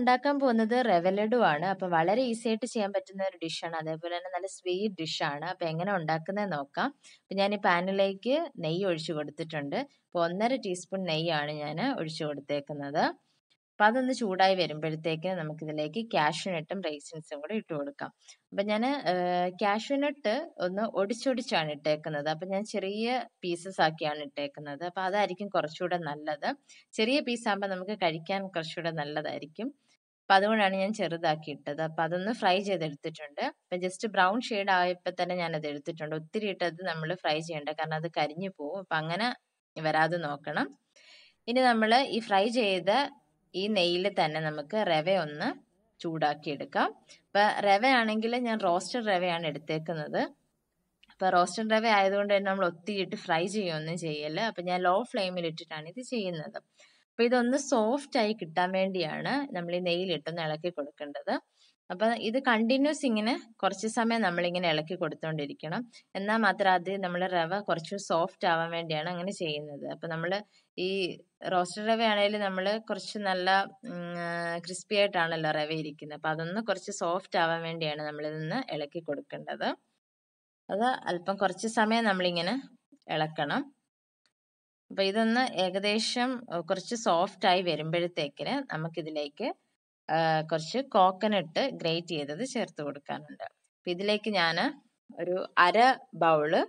ഉണ്ടാക്കാൻ പോകുന്നത് റെവലഡു ആണ് അപ്പൊ വളരെ ഈസി ആയിട്ട് ചെയ്യാൻ പറ്റുന്ന ഒരു ഡിഷാണ് അതേപോലെ തന്നെ നല്ല സ്വീറ്റ് ഡിഷാണ് അപ്പൊ എങ്ങനെ ഉണ്ടാക്കുന്നത് നോക്കാം അപ്പൊ ഞാൻ ഈ പാനിലേക്ക് നെയ്യ് ഒഴിച്ചു കൊടുത്തിട്ടുണ്ട് അപ്പൊ ഒന്നര ടീസ്പൂൺ നെയ്യാണ് ഞാൻ ഒഴിച്ചു കൊടുത്തേക്കുന്നത് അപ്പൊ അതൊന്ന് ചൂടായി വരുമ്പോഴത്തേക്ക് ഇതിലേക്ക് കാഷ്യൂനട്ടും റൈസിൻസും കൂടെ ഇട്ട് കൊടുക്കാം അപ്പൊ ഞാൻ കാഷ്യൂനട്ട് ഒന്ന് ഒടിച്ചൊടിച്ചാണ് ഇട്ടേക്കുന്നത് അപ്പൊ ഞാൻ ചെറിയ പീസസ് ആക്കിയാണ് ഇട്ടേക്കുന്നത് അപ്പൊ അതായിരിക്കും കുറച്ചുകൂടെ നല്ലത് ചെറിയ പീസ് ആകുമ്പോൾ നമുക്ക് കഴിക്കാൻ കുറച്ചുകൂടെ നല്ലതായിരിക്കും അപ്പൊ അതുകൊണ്ടാണ് ഞാൻ ഇട്ടത് അപ്പൊ അതൊന്ന് ഫ്രൈ ചെയ്തെടുത്തിട്ടുണ്ട് അപ്പൊ ജസ്റ്റ് ബ്രൗൺ ഷെയ്ഡ് ആയപ്പോൾ തന്നെ അത് എടുത്തിട്ടുണ്ട് ഒത്തിരി ഇട്ടത് നമ്മൾ ഫ്രൈ ചെയ്യേണ്ട കാരണം അത് കരിഞ്ഞു പോകും അപ്പൊ അങ്ങനെ വരാതെ നോക്കണം ഇനി നമ്മൾ ഈ ഫ്രൈ ചെയ്ത ഈ നെയ്യിൽ തന്നെ നമുക്ക് റവ ഒന്ന് ചൂടാക്കി എടുക്കാം ഇപ്പം റവ ആണെങ്കിൽ ഞാൻ റോസ്റ്റഡ് റവയാണ് എടുത്തേക്കുന്നത് അപ്പൊ റോസ്റ്റഡ് റവ ആയതുകൊണ്ട് തന്നെ നമ്മൾ ഇട്ട് ഫ്രൈ ചെയ്യുകയൊന്നും ചെയ്യല്ല അപ്പൊ ഞാൻ ലോ ഫ്ലെയിമിൽ ഇട്ടിട്ടാണ് ഇത് ചെയ്യുന്നത് അപ്പൊ ഇതൊന്ന് സോഫ്റ്റ് ആയി കിട്ടാൻ വേണ്ടിയാണ് നമ്മൾ ഈ നെയ്യിലിട്ടൊന്ന് ഇളക്കി കൊടുക്കേണ്ടത് അപ്പൊ ഇത് കണ്ടിന്യൂസ് ഇങ്ങനെ കുറച്ച് സമയം നമ്മൾ ഇങ്ങനെ ഇളക്കി കൊടുത്തോണ്ടിരിക്കണം എന്നാൽ മാത്രം അത് നമ്മൾ റവ കുറച്ച് സോഫ്റ്റ് ആവാൻ വേണ്ടിയാണ് അങ്ങനെ ചെയ്യുന്നത് അപ്പൊ നമ്മൾ ഈ റോസ്റ്റഡ് റവ ആണെങ്കിൽ നമ്മൾ കുറച്ച് നല്ല ക്രിസ്പി ആയിട്ടാണല്ലോ റവ ഇരിക്കുന്നത് അപ്പൊ അതൊന്ന് കുറച്ച് സോഫ്റ്റ് ആവാൻ വേണ്ടിയാണ് നമ്മൾ ഇതൊന്ന് ഇളക്കി കൊടുക്കേണ്ടത് അത് അല്പം കുറച്ച് സമയം നമ്മളിങ്ങനെ ഇളക്കണം അപ്പോൾ ഇതൊന്ന് ഏകദേശം കുറച്ച് സോഫ്റ്റ് ആയി വരുമ്പോഴത്തേക്കിന് നമുക്കിതിലേക്ക് കുറച്ച് കോക്കനട്ട് ഗ്രേറ്റ് ചെയ്തത് ചേർത്ത് കൊടുക്കാനുണ്ട് അപ്പം ഇതിലേക്ക് ഞാൻ ഒരു അര ബൗള്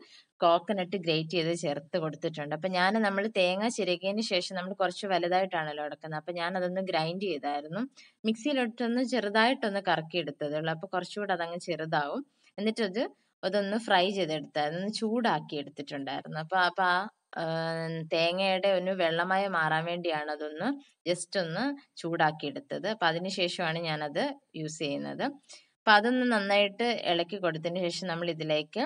കോക്കനട്ട് ഗ്രേറ്റ് ചെയ്ത് ചേർത്ത് കൊടുത്തിട്ടുണ്ട് അപ്പൊ ഞാൻ നമ്മൾ തേങ്ങ ചിരകിയതിന് ശേഷം നമ്മൾ കുറച്ച് വലുതായിട്ടാണല്ലോ അടക്കുന്നത് അപ്പൊ ഞാൻ അതൊന്ന് ഗ്രൈൻഡ് ചെയ്തായിരുന്നു മിക്സിയിലിട്ടൊന്ന് ചെറുതായിട്ടൊന്ന് കറക്കി ഉള്ളൂ അപ്പോൾ കുറച്ചുകൂടെ അതങ്ങ് ചെറുതാവും എന്നിട്ടത് അതൊന്ന് ഫ്രൈ ചെയ്തെടുത്തായിരുന്നു ചൂടാക്കി എടുത്തിട്ടുണ്ടായിരുന്നു അപ്പൊ അപ്പോൾ ആ തേങ്ങയുടെ ഒന്ന് വെള്ളമായി മാറാൻ വേണ്ടിയാണ് അതൊന്ന് ജസ്റ്റ് ഒന്ന് ചൂടാക്കി എടുത്തത് അപ്പം അതിന് ശേഷമാണ് ഞാനത് യൂസ് ചെയ്യുന്നത് അപ്പം അതൊന്ന് നന്നായിട്ട് ഇളക്കി കൊടുത്തതിന് ശേഷം നമ്മൾ ഇതിലേക്ക്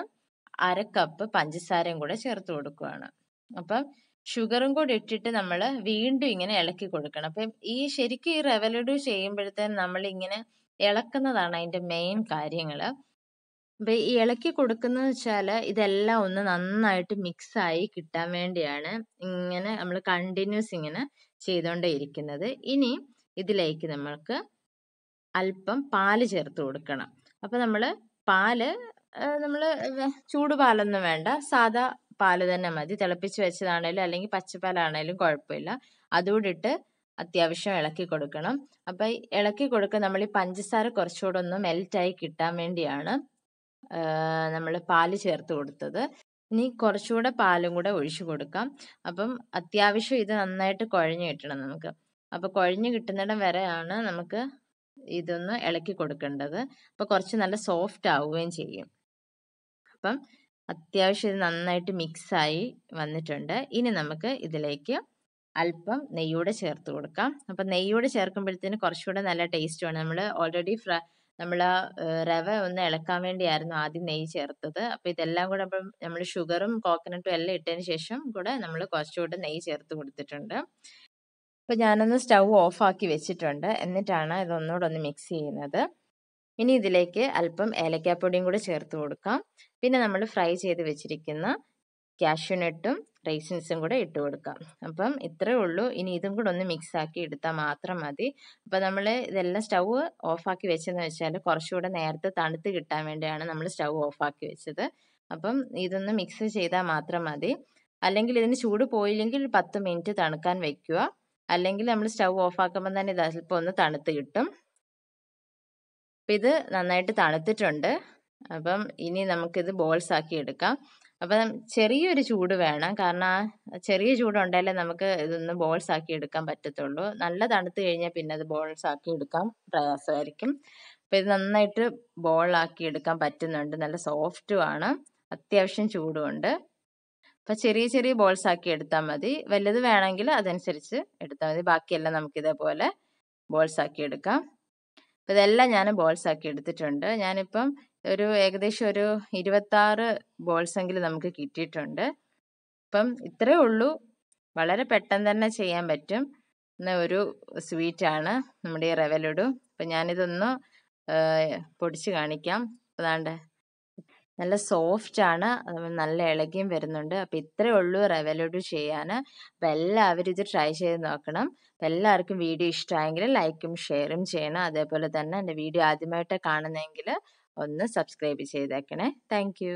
അര കപ്പ് പഞ്ചസാരയും കൂടെ ചേർത്ത് കൊടുക്കുകയാണ് അപ്പം ഷുഗറും കൂടി ഇട്ടിട്ട് നമ്മൾ വീണ്ടും ഇങ്ങനെ ഇളക്കി കൊടുക്കണം അപ്പം ഈ ശരിക്കും ഈ റവ ചെയ്യുമ്പോഴത്തേന് നമ്മൾ ഇങ്ങനെ ഇളക്കുന്നതാണ് അതിന്റെ മെയിൻ കാര്യങ്ങൾ അപ്പോൾ ഈ ഇളക്കി കൊടുക്കുന്നത് വെച്ചാൽ ഇതെല്ലാം ഒന്ന് നന്നായിട്ട് മിക്സ് ആയി കിട്ടാൻ വേണ്ടിയാണ് ഇങ്ങനെ നമ്മൾ കണ്ടിന്യൂസ് ഇങ്ങനെ ചെയ്തുകൊണ്ടേ ഇരിക്കുന്നത് ഇനി ഇതിലേക്ക് നമ്മൾക്ക് അല്പം പാല് ചേർത്ത് കൊടുക്കണം അപ്പോൾ നമ്മൾ പാല് നമ്മൾ ചൂടുപാലൊന്നും വേണ്ട സാദാ പാല് തന്നെ മതി തിളപ്പിച്ച് വെച്ചതാണേലും അല്ലെങ്കിൽ പച്ചപ്പാലാണേലും കുഴപ്പമില്ല അതുകൂടിയിട്ട് അത്യാവശ്യം ഇളക്കി കൊടുക്കണം അപ്പം ഇളക്കി കൊടുക്കുക നമ്മൾ ഈ പഞ്ചസാര കുറച്ചുകൂടെ ഒന്ന് മെൽറ്റായി കിട്ടാൻ വേണ്ടിയാണ് നമ്മൾ പാല് ചേർത്ത് കൊടുത്തത് ഇനി കുറച്ചുകൂടെ പാലും കൂടെ ഒഴിച്ചു കൊടുക്കാം അപ്പം അത്യാവശ്യം ഇത് നന്നായിട്ട് കുഴഞ്ഞു കിട്ടണം നമുക്ക് അപ്പോൾ കുഴഞ്ഞു കിട്ടുന്നിടം വരെയാണ് നമുക്ക് ഇതൊന്ന് ഇളക്കി കൊടുക്കേണ്ടത് അപ്പോൾ കുറച്ച് നല്ല സോഫ്റ്റ് ആവുകയും ചെയ്യും അപ്പം അത്യാവശ്യം ഇത് നന്നായിട്ട് മിക്സായി വന്നിട്ടുണ്ട് ഇനി നമുക്ക് ഇതിലേക്ക് അല്പം നെയ്യൂടെ ചേർത്ത് കൊടുക്കാം അപ്പം നെയ്യൂടെ ചേർക്കുമ്പോഴത്തേന് കുറച്ചുകൂടെ നല്ല ടേസ്റ്റുമാണ് നമ്മൾ ഓൾറെഡി ഫ്ര നമ്മൾ ആ റവ ഒന്ന് ഇളക്കാൻ വേണ്ടിയായിരുന്നു ആദ്യം നെയ്യ് ചേർത്തത് അപ്പോൾ ഇതെല്ലാം കൂടെ അപ്പം നമ്മൾ ഷുഗറും കോക്കനട്ടും എല്ലാം ഇട്ടതിന് ശേഷം കൂടെ നമ്മൾ കുറച്ചുകൂടെ നെയ്യ് ചേർത്ത് കൊടുത്തിട്ടുണ്ട് അപ്പോൾ ഞാനൊന്ന് സ്റ്റൗ ഓഫാക്കി വെച്ചിട്ടുണ്ട് എന്നിട്ടാണ് ഇതൊന്നുകൂടെ ഒന്ന് മിക്സ് ചെയ്യുന്നത് ഇനി ഇതിലേക്ക് അല്പം ഏലക്കാപ്പൊടിയും കൂടെ ചേർത്ത് കൊടുക്കാം പിന്നെ നമ്മൾ ഫ്രൈ ചെയ്ത് വെച്ചിരിക്കുന്ന കാഷ്യൂനട്ടും റൈസിൻസും കൂടെ ഇട്ട് കൊടുക്കാം അപ്പം ഇത്രയേ ഉള്ളൂ ഇനി ഇതും കൂടെ ഒന്ന് മിക്സ് ആക്കി എടുത്താൽ മാത്രം മതി അപ്പം നമ്മൾ ഇതെല്ലാം സ്റ്റൗ ഓഫാക്കി വെച്ചതെന്ന് വെച്ചാൽ കുറച്ചുകൂടെ നേരത്തെ തണുത്ത് കിട്ടാൻ വേണ്ടിയാണ് നമ്മൾ സ്റ്റൗ ഓഫാക്കി വെച്ചത് അപ്പം ഇതൊന്ന് മിക്സ് ചെയ്താൽ മാത്രം മതി അല്ലെങ്കിൽ ഇതിന് ചൂട് പോയില്ലെങ്കിൽ പത്ത് മിനിറ്റ് തണുക്കാൻ വെക്കുക അല്ലെങ്കിൽ നമ്മൾ സ്റ്റൗ ഓഫാക്കുമ്പോൾ തന്നെ ഇത് ചിലപ്പോൾ ഒന്ന് തണുത്ത് കിട്ടും അപ്പം ഇത് നന്നായിട്ട് തണുത്തിട്ടുണ്ട് അപ്പം ഇനി നമുക്കിത് ബോൾസ് ആക്കി എടുക്കാം അപ്പം ചെറിയൊരു ചൂട് വേണം കാരണം ആ ചെറിയ ചൂടുണ്ടെങ്കിലേ നമുക്ക് ഇതൊന്ന് ബോൾസ് ആക്കി എടുക്കാൻ പറ്റത്തുള്ളൂ നല്ല തണുത്ത് കഴിഞ്ഞാൽ പിന്നെ അത് ബോൾസ് ആക്കി എടുക്കാൻ പ്രയാസമായിരിക്കും അപ്പം ഇത് നന്നായിട്ട് ബോളാക്കി എടുക്കാൻ പറ്റുന്നുണ്ട് നല്ല സോഫ്റ്റും ആണ് അത്യാവശ്യം ചൂടുമുണ്ട് അപ്പം ചെറിയ ചെറിയ ബോൾസ് ആക്കി എടുത്താൽ മതി വലുത് വേണമെങ്കിൽ അതനുസരിച്ച് എടുത്താൽ മതി ബാക്കിയെല്ലാം നമുക്ക് ഇതേപോലെ ബോൾസ് ആക്കി എടുക്കാം അപ്പം ഇതെല്ലാം ഞാൻ ബോൾസ് ആക്കി എടുത്തിട്ടുണ്ട് ഞാനിപ്പം ഒരു ഏകദേശം ഒരു ഇരുപത്താറ് ബോൾസെങ്കിലും നമുക്ക് കിട്ടിയിട്ടുണ്ട് അപ്പം ഇത്രേ ഉള്ളൂ വളരെ പെട്ടെന്ന് തന്നെ ചെയ്യാൻ പറ്റും എന്ന ഒരു സ്വീറ്റാണ് നമ്മുടെ ഈ റവലുഡു അപ്പം ഞാനിതൊന്ന് പൊടിച്ച് കാണിക്കാം അതാണ്ട് നല്ല സോഫ്റ്റ് ആണ് നല്ല ഇളകിയും വരുന്നുണ്ട് അപ്പോൾ ഇത്രേ ഉള്ളൂ റവലുഡു ചെയ്യാൻ അപ്പോൾ എല്ലാവരും ഇത് ട്രൈ ചെയ്ത് നോക്കണം അപ്പോൾ എല്ലാവർക്കും വീഡിയോ ഇഷ്ടമായെങ്കിൽ ലൈക്കും ഷെയറും ചെയ്യണം അതേപോലെ തന്നെ എൻ്റെ വീഡിയോ ആദ്യമായിട്ട് കാണുന്നെങ്കിൽ ഒന്ന് സബ്സ്ക്രൈബ് ചെയ്തേക്കണേ താങ്ക്